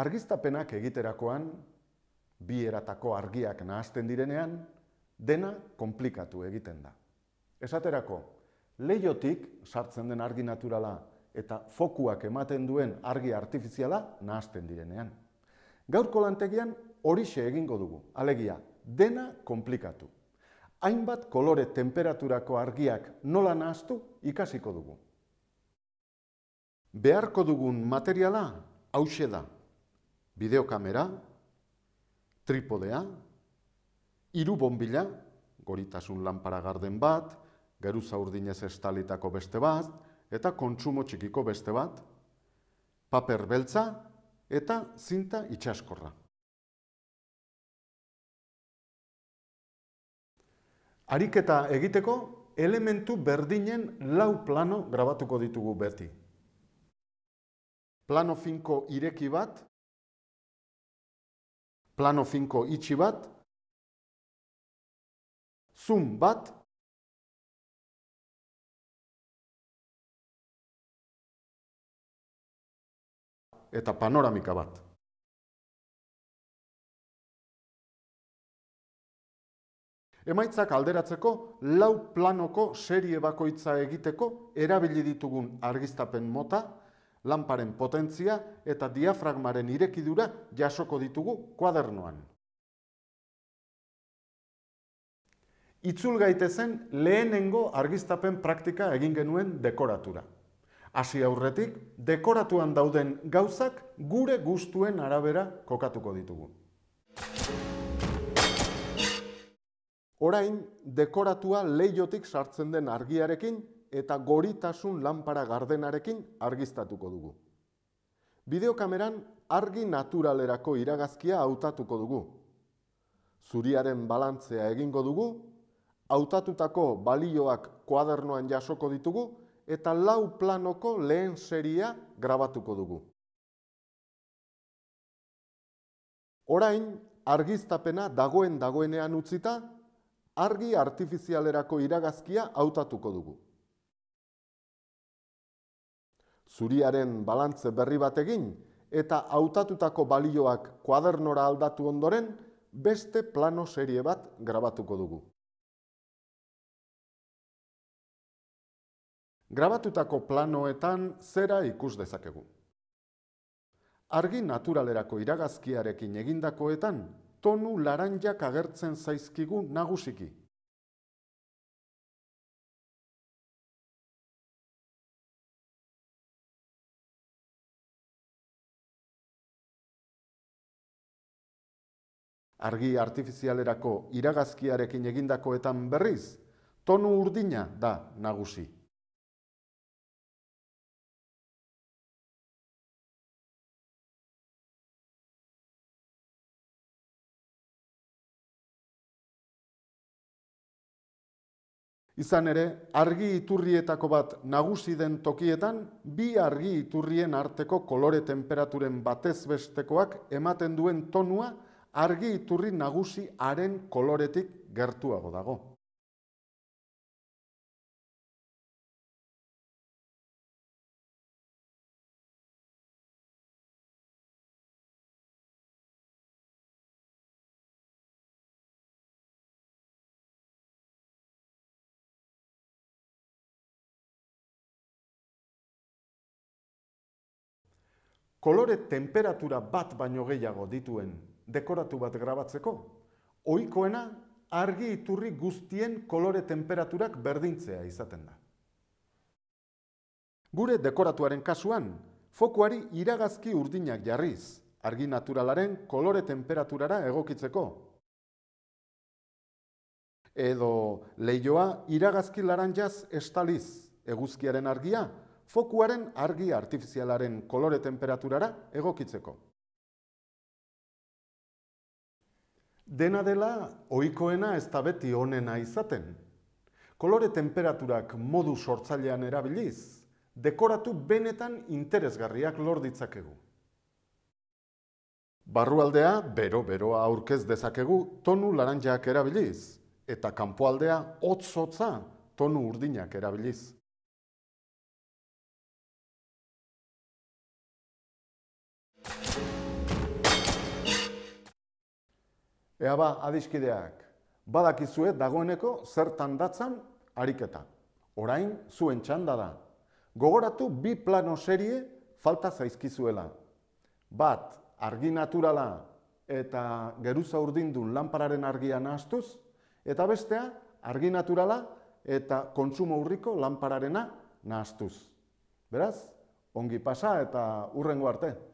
Argiztapenak egiterakoan, bi eratako argiak nahazten direnean, dena komplikatu egiten da. Esaterako, leiotik sartzen den argi naturala eta fokuak ematen duen argi artifiziala nahazten direnean. Gaurko lantegian horixe egingo dugu, alegia, dena komplikatu. Hainbat kolore temperaturako argiak nola nahaztu ikasiko dugu. Beharko dugun materiala hause da, bideokamera, tripodea, hiru bombila, goritasun lanpara garden bat, geruza urdinez estalitako beste bat, eta kontsumo txikiko beste bat, paper beltza eta zinta itxaskorra. Ariketa egiteko, elementu berdinen lau plano grabatuko ditugu beti. Plano finko ireki bat, plano finko itxi bat, zoom bat, eta panoramika bat. Emaitzak alderatzeko, lau planoko serie bakoitza egiteko, erabili ditugun argiztapen mota, Lamparen potentzia eta diafragmaren irekidura jasoko ditugu kuadernoan. Itzul gaitezen lehenengo argiztapen praktika egin genuen dekoratura. Hasi aurretik, dekoratuan dauden gauzak gure gustuen arabera kokatuko ditugu. Orain, dekoratua leiotik sartzen den argiarekin eta goritasun lanpara gardenarekin argiztatuko dugu. Bideokameran argi naturalerako iragazkia hautatuko dugu. Zuriaren balantzea egingo dugu, hautatutako balioak kuadernoan jasoko ditugu, eta lau planoko lehen seria grabatuko dugu. Orain, argiztapena dagoen dagoenean utzita, argi artifizialerako iragazkia hautatuko dugu zuriaren balantze berri bat egin eta hautatutako balioak kuadernora aldatu ondoren beste plano serie bat grabatuko dugu. Grabatutako planoetan zera ikus dezakegu. Argi naturalerako iragazkiarekin egindakoetan, tonu laranjak agertzen zaizkigu nagusiki, argi artifizialerako iragazkiarekin egindakoetan berriz, tonu urdina da nagusi. Izan ere, argi iturrietako bat nagusi den tokietan, bi argi iturrien arteko kolore temperaturen batez bestekoak ematen duen tonua argi iturri nagusi haren koloretik gertuago dago. kolore temperatura bat baino gehiago dituen dekoratu bat grabatzeko, ohikoena argi iturri guztien kolore temperaturak berdintzea izaten da. Gure dekoratuaren kasuan, fokuari iragazki urdinak jarriz, argi naturalaren kolore temperaturara egokitzeko. Edo leioa iragazki laranjaz estaliz, eguzkiaren argia fokuaren argi artifizialaren kolore temperaturara egokitzeko. Dena dela, ohikoena ez da beti onena izaten. Kolore temperaturak modu sortzailean erabiliz, dekoratu benetan interesgarriak lor ditzakegu. Barrualdea bero-beroa aurkez dezakegu tonu laranjak erabiliz, eta kanpoaldea hotz tonu urdinak erabiliz. Ea ba, adiskideak, badakizue eh, dagoeneko zertan datzan ariketa. Orain, zuen txanda da. Gogoratu bi plano serie falta zaizkizuela. Bat, argi naturala eta geruza urdindun lanpararen argia nahaztuz, eta bestea, argi naturala eta kontsumo urriko lanpararena nahaztuz. Beraz, ongi pasa eta urrengo arte.